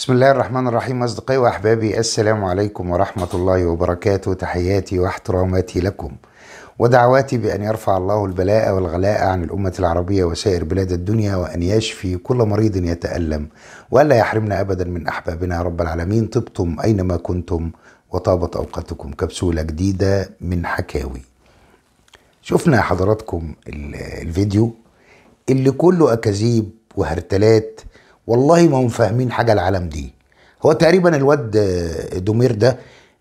بسم الله الرحمن الرحيم أصدقائي وأحبابي السلام عليكم ورحمة الله وبركاته تحياتي واحتراماتي لكم ودعواتي بأن يرفع الله البلاء والغلاء عن الأمة العربية وسائر بلاد الدنيا وأن يشفي كل مريض يتألم ولا يحرمنا أبدا من أحبابنا رب العالمين طبتم أينما كنتم وطابت أوقاتكم كبسولة جديدة من حكاوي شفنا حضراتكم الفيديو اللي كله أكاذيب وهرتلات والله ما هم فاهمين حاجه العالم دي هو تقريبا الواد دومير ده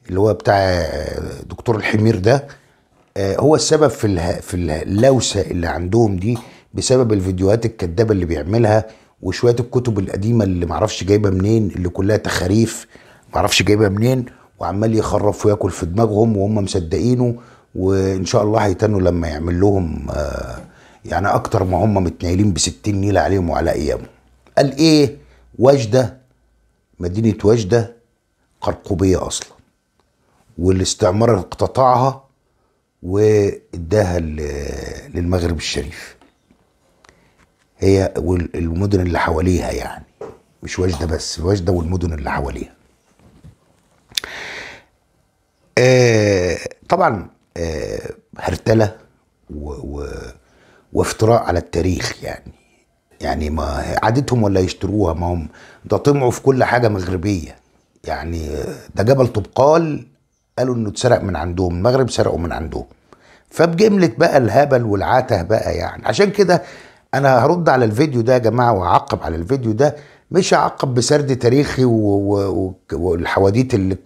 اللي هو بتاع دكتور الحمير ده آه، هو السبب في اله في اللوسه اللي عندهم دي بسبب الفيديوهات الكدابه اللي بيعملها وشويه الكتب القديمه اللي معرفش جايبه منين اللي كلها تخاريف معرفش جايبه منين وعمال يخرف وياكل في دماغهم وهم مصدقينه وان شاء الله هيتنوا لما يعمل لهم آه، يعني اكتر ما هم متنايلين ب 60 نيله عليهم وعلى ايامهم قال ايه وجدة مدينة وجدة قرقوبية اصلا والاستعمار اقتطعها واداها للمغرب الشريف هي والمدن اللي حواليها يعني مش وجدة بس وجدة والمدن اللي حواليها آه، طبعا آه، هرتلة و, و وافتراء على التاريخ يعني يعني ما عادتهم ولا يشتروها ما هم ده طمعوا في كل حاجه مغربيه يعني ده جبل طبقال قالوا انه اتسرق من عندهم المغرب سرقوا من عندهم فبجمله بقى الهبل والعته بقى يعني عشان كده انا هرد على الفيديو ده يا جماعه واعقب على الفيديو ده مش هعقب بسرد تاريخي والحواديت اللي,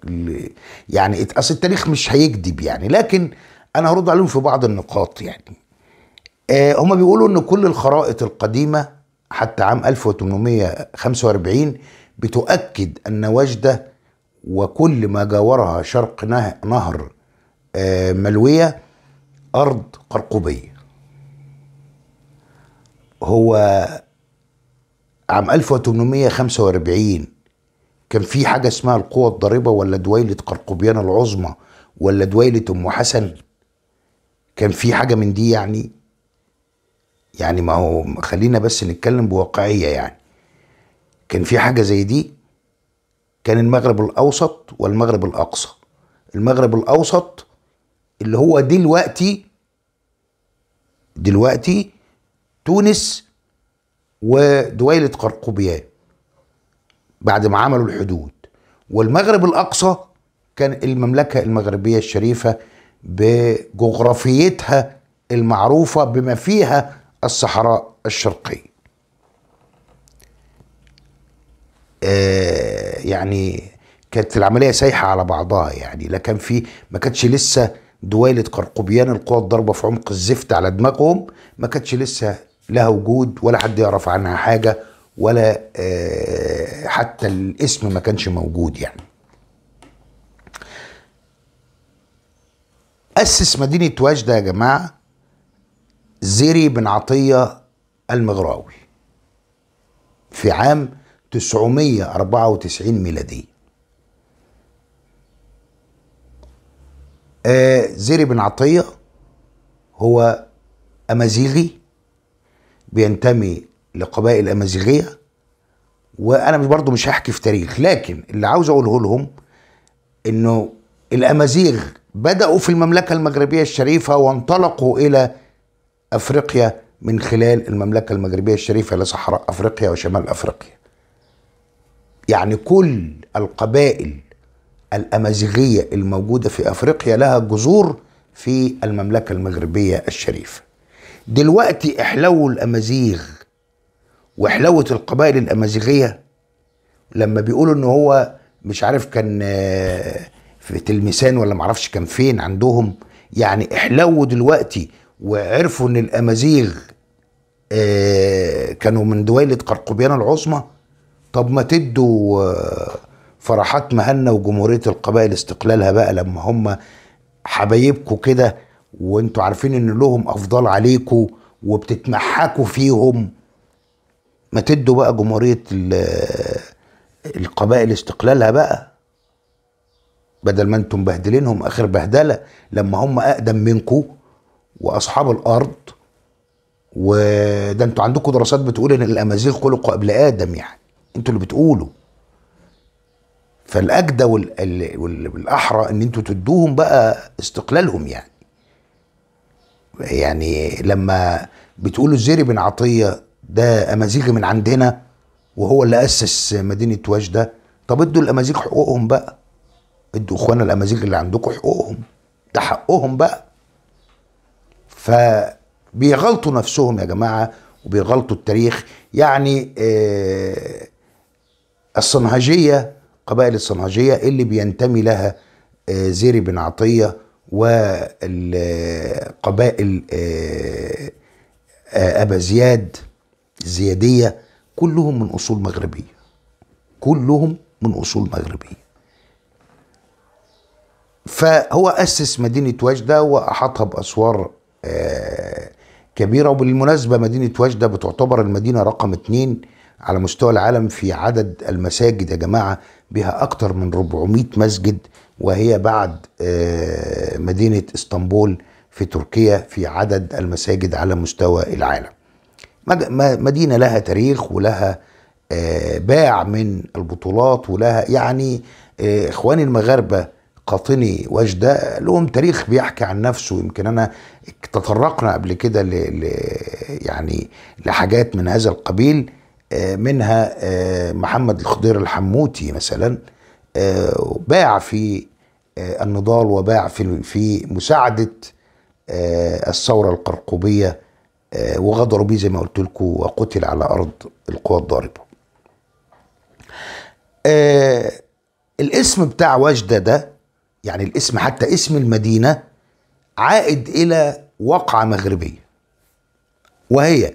يعني اصل التاريخ مش هيكذب يعني لكن انا هرد عليهم في بعض النقاط يعني آه، هما بيقولوا ان كل الخرائط القديمه حتى عام 1845 بتؤكد أن وجدة وكل ما جاورها شرق نهر آه، ملوية أرض قرقبية هو عام 1845 كان في حاجة اسمها القوة الضاربة ولا دويلة قرقبيان العظمى ولا دويلة أم حسن كان في حاجة من دي يعني يعني ما هو خلينا بس نتكلم بواقعيه يعني كان في حاجه زي دي كان المغرب الاوسط والمغرب الاقصى المغرب الاوسط اللي هو دلوقتي دلوقتي تونس ودويلة قرقوبيان بعد ما عملوا الحدود والمغرب الأقصى كان المملكة المغربية الشريفة بجغرافيتها المعروفة بما فيها الصحراء الشرقي آه يعني كانت العملية سايحة على بعضها يعني لا كان في ما كانتش لسه دويلة قرقبيان القوى الضاربة في عمق الزفت على دماغهم ما كانتش لسه لها وجود ولا حد يعرف عنها حاجة ولا آه حتى الاسم ما كانش موجود يعني أسس مدينة وجدة يا جماعة زيري بن عطية المغراوي في عام 994 ميلادي آه زيري بن عطية هو أمازيغي بينتمي لقبائل أمازيغية وأنا مش برضو مش هحكي في تاريخ لكن اللي عاوز أقوله لهم إنه الأمازيغ بدأوا في المملكة المغربية الشريفة وانطلقوا إلى افريقيا من خلال المملكه المغربيه الشريفه لصحراء افريقيا وشمال افريقيا. يعني كل القبائل الامازيغيه الموجوده في افريقيا لها جذور في المملكه المغربيه الشريفه. دلوقتي احلو الامازيغ وحلوة القبائل الامازيغيه لما بيقولوا ان هو مش عارف كان آه، في تلمسان ولا معرفش كان فين عندهم يعني احلو دلوقتي وعرفوا ان الامازيغ آه، كانوا من دويلة قرقبيان العظمى طب ما تدوا آه، فرحات مهنا وجمهورية القبائل استقلالها بقى لما هم حبايبكوا كده وانتوا عارفين ان لهم افضال عليكوا وبتتمحكوا فيهم ما تدوا بقى جمهورية آه، القبائل استقلالها بقى بدل ما انتم بهدلينهم اخر بهدلة لما هم اقدم منكوا واصحاب الارض وده انتوا عندكم دراسات بتقول ان الامازيغ خلقوا قبل ادم يعني انتوا اللي بتقولوا فالاجدى والاحرى ان انتوا تدوهم بقى استقلالهم يعني يعني لما بتقولوا الزيري بن عطيه ده امازيغي من عندنا وهو اللي اسس مدينه وجده طب ادوا الامازيغ حقوقهم بقى ادوا اخوانا الامازيغ اللي عندكم حقوقهم ده حقهم بقى فبيغلطوا نفسهم يا جماعه وبيغلطوا التاريخ يعني آه، الصنهاجيه قبائل الصنهاجيه اللي بينتمي لها آه، زيري بن عطيه والقبائل آه، ابا زياد الزياديه كلهم من اصول مغربيه كلهم من اصول مغربيه فهو اسس مدينه وجده واحاطها باسوار آه، كبيرة وبالمناسبة مدينة وجدة بتعتبر المدينة رقم اتنين على مستوى العالم في عدد المساجد يا جماعة بها أكتر من 400 مسجد وهي بعد آه، مدينة اسطنبول في تركيا في عدد المساجد على مستوى العالم مدينة لها تاريخ ولها آه، باع من البطولات ولها يعني إخواني المغاربة قاطني وجده لهم تاريخ بيحكي عن نفسه يمكن انا تطرقنا قبل كده ل... ل... يعني لحاجات من هذا القبيل آه، منها آه، محمد الخضير الحموتي مثلا آه، باع في النضال وباع في في مساعده الثوره القرقوبيه وغدروا بيه زي ما قلت لكم وقتل على ارض القوى الضاربه. الاسم بتاع وجده ده يعني الاسم حتى اسم المدينة عائد إلى واقعة مغربية وهي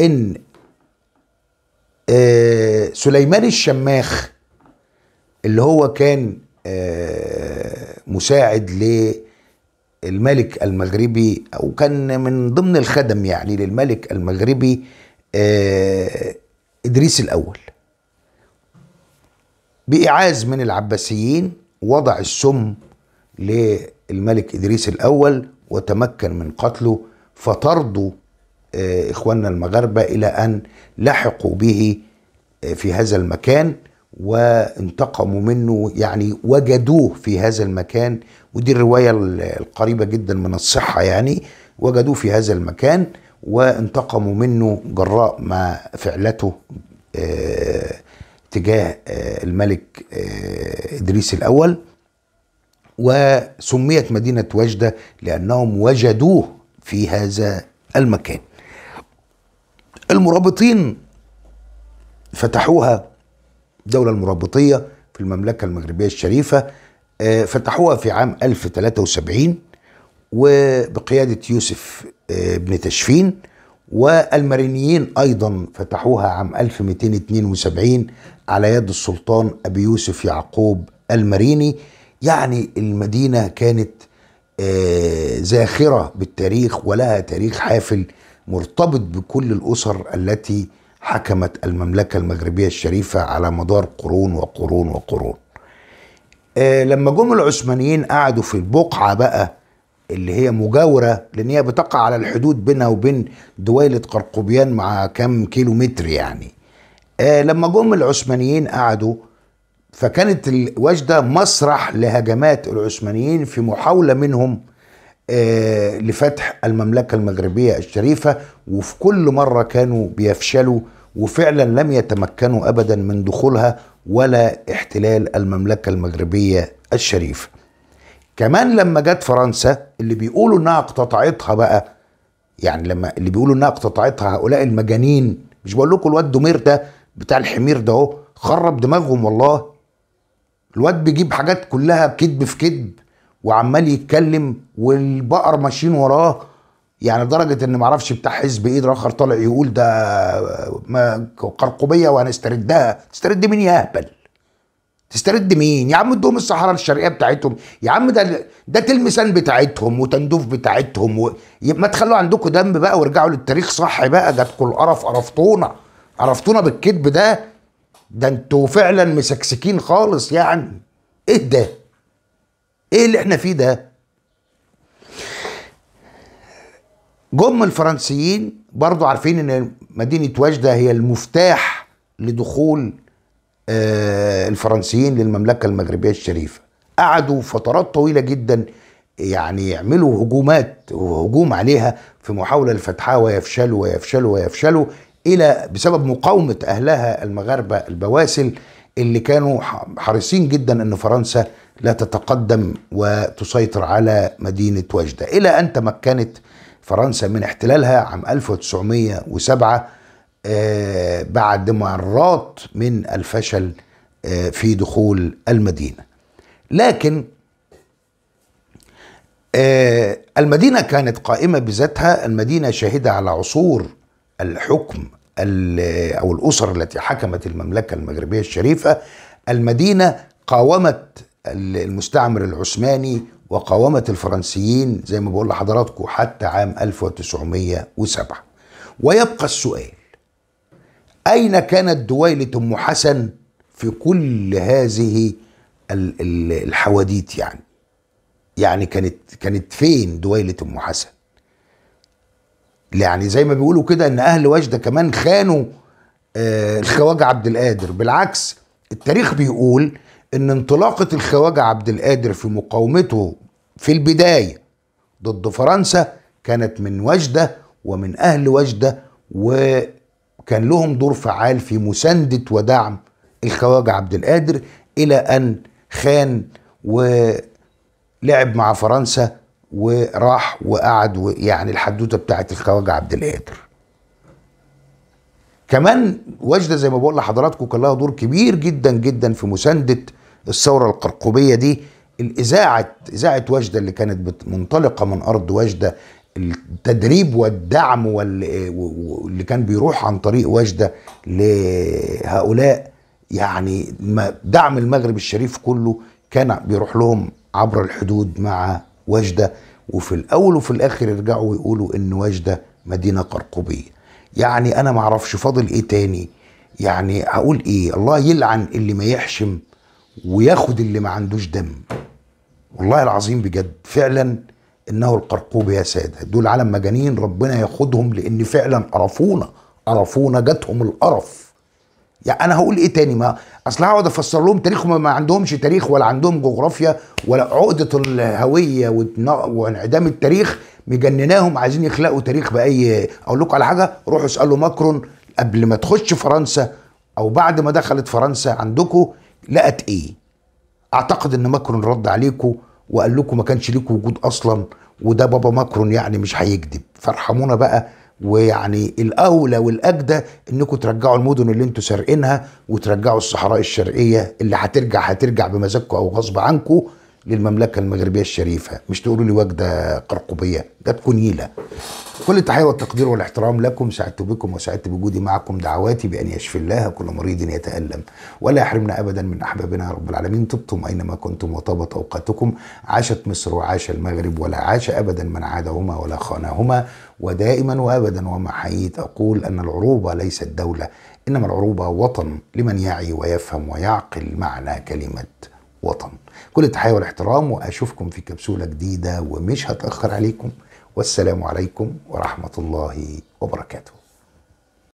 إن آه، سليمان الشماخ اللي هو كان آه، مساعد للملك المغربي أو كان من ضمن الخدم يعني للملك المغربي آه، إدريس الأول بإعاز من العباسيين وضع السم للملك إدريس الأول وتمكن من قتله فطردوا آه، إخواننا المغاربة إلى أن لحقوا به آه، في هذا المكان وانتقموا منه يعني وجدوه في هذا المكان ودي الرواية القريبة جدا من الصحة يعني وجدوه في هذا المكان وانتقموا منه جراء ما فعلته آه تجاه آه، الملك آه، إدريس الأول وسميت مدينة وجدة لأنهم وجدوه في هذا المكان المرابطين فتحوها الدولة المرابطية في المملكة المغربية الشريفة آه، فتحوها في عام 1073 وبقيادة يوسف بن تشفين والمارينيين أيضا فتحوها عام 1272 على يد السلطان أبي يوسف يعقوب المريني يعني المدينة كانت آه، زاخرة بالتاريخ ولها تاريخ حافل مرتبط بكل الأسر التي حكمت المملكة المغربية الشريفة على مدار قرون وقرون وقرون آه، لما جم العثمانيين قعدوا في البقعة بقى اللي هي مجاوره لان هي بتقع على الحدود بينها وبين دويله قرقبيان مع كم كيلو متر يعني آه لما جم العثمانيين قعدوا فكانت الوجدة مسرح لهجمات العثمانيين في محاولة منهم آه لفتح المملكة المغربية الشريفة وفي كل مرة كانوا بيفشلوا وفعلا لم يتمكنوا أبدا من دخولها ولا احتلال المملكة المغربية الشريفة كمان لما جت فرنسا اللي بيقولوا انها اقتطعتها بقى يعني لما اللي بيقولوا انها اقتطعتها هؤلاء المجانين مش بقول لكم الواد دومير ده بتاع الحمير ده اهو خرب دماغهم والله الواد بيجيب حاجات كلها كدب في كذب وعمال يتكلم والبقر ماشيين وراه يعني درجة ان معرفش بتاع حزب ايه اخر طالع يقول ده آه، قرقبية وهنستردها تسترد مين يا اهبل تسترد مين يا عم ادهم الصحراء الشرقيه بتاعتهم يا عم ده ده تلمسان بتاعتهم وتندوف بتاعتهم و... ما تخلوا عندكم دم بقى وارجعوا للتاريخ صح بقى جاتكم القرف قرفتونا قرفتونا بالكذب ده ده انتوا فعلا مسكسكين خالص يعني ايه ده ايه اللي احنا فيه ده جم الفرنسيين برضو عارفين ان مدينه وجده هي المفتاح لدخول آه، الفرنسيين للمملكه المغربيه الشريفه قعدوا فترات طويله جدا يعني يعملوا هجومات وهجوم عليها في محاوله لفتحها ويفشلوا ويفشلوا ويفشلوا الى بسبب مقاومه اهلها المغاربه البواسل اللي كانوا حريصين جدا ان فرنسا لا تتقدم وتسيطر على مدينه وجده الى ان تمكنت فرنسا من احتلالها عام 1907 بعد مرات من الفشل آه، في دخول المدينة لكن آه، المدينة كانت قائمة بذاتها المدينة شهدة على عصور الحكم أو الأسر التي حكمت المملكة المغربية الشريفة المدينة قاومت المستعمر العثماني وقاومت الفرنسيين زي ما بقول لحضراتكم حتى عام 1907 ويبقى السؤال أين كانت دويلة أم حسن في كل هذه الحواديت يعني يعني كانت كانت فين دويلة أم حسن يعني زي ما بيقولوا كده ان اهل وجده كمان خانوا آه الخواجه عبد القادر بالعكس التاريخ بيقول ان انطلاقه الخواجه عبد القادر في مقاومته في البدايه ضد فرنسا كانت من وجده ومن اهل وجده و كان لهم دور فعال في مساندة ودعم الخواجة عبد القادر إلى أن خان ولعب مع فرنسا وراح وقعد يعني الحدوتة بتاعت الخواجة عبد القادر كمان وجدة زي ما بقول لحضراتكم كان لها دور كبير جدا جدا في مساندة الثورة القرقوبية دي الإذاعة إذاعة وجدة اللي كانت منطلقة من أرض وجدة التدريب والدعم واللي كان بيروح عن طريق وجدة لهؤلاء يعني دعم المغرب الشريف كله كان بيروح لهم عبر الحدود مع وجدة وفي الأول وفي الآخر يرجعوا يقولوا إن وجدة مدينة قرقبية يعني أنا معرفش فاضل إيه تاني يعني هقول إيه الله يلعن اللي ما يحشم وياخد اللي ما عندوش دم والله العظيم بجد فعلا انه القرقوب يا ساده دول عالم مجانين ربنا ياخدهم لان فعلا قرفونا قرفونا جاتهم القرف يعني انا هقول ايه تاني ما اصل هقعد افسر لهم تاريخهم ما عندهمش تاريخ ولا عندهم جغرافيا ولا عقده الهويه وانعدام التاريخ مجنناهم عايزين يخلقوا تاريخ باي اقول لكم على حاجه روحوا اسالوا ماكرون قبل ما تخش فرنسا او بعد ما دخلت فرنسا عندكم لقت ايه اعتقد ان ماكرون رد عليكم وقال لكم ما كانش ليكم وجود اصلا وده بابا ماكرون يعني مش هيكذب فارحمونا بقى ويعني الاولى والاجدى انكم ترجعوا المدن اللي انتوا سارقينها وترجعوا الصحراء الشرقيه اللي هترجع هترجع بمزاجكم او غصب عنكم للمملكه المغربيه الشريفه مش تقولوا لي وجده قرقبيه ده تكون نيله كل التحيه والتقدير والاحترام لكم سعدت بكم وسعدت بوجودي معكم دعواتي بان يشفي الله كل مريض يتالم ولا يحرمنا ابدا من احبابنا رب العالمين طبتم اينما كنتم وطابت اوقاتكم عاشت مصر وعاش المغرب ولا عاش ابدا من عادهما ولا خانهما ودائما وابدا وما حييت اقول ان العروبه ليست دوله انما العروبه وطن لمن يعي ويفهم ويعقل معنى كلمه وطن كل التحية والاحترام وأشوفكم في كبسولة جديدة ومش هتأخر عليكم والسلام عليكم ورحمة الله وبركاته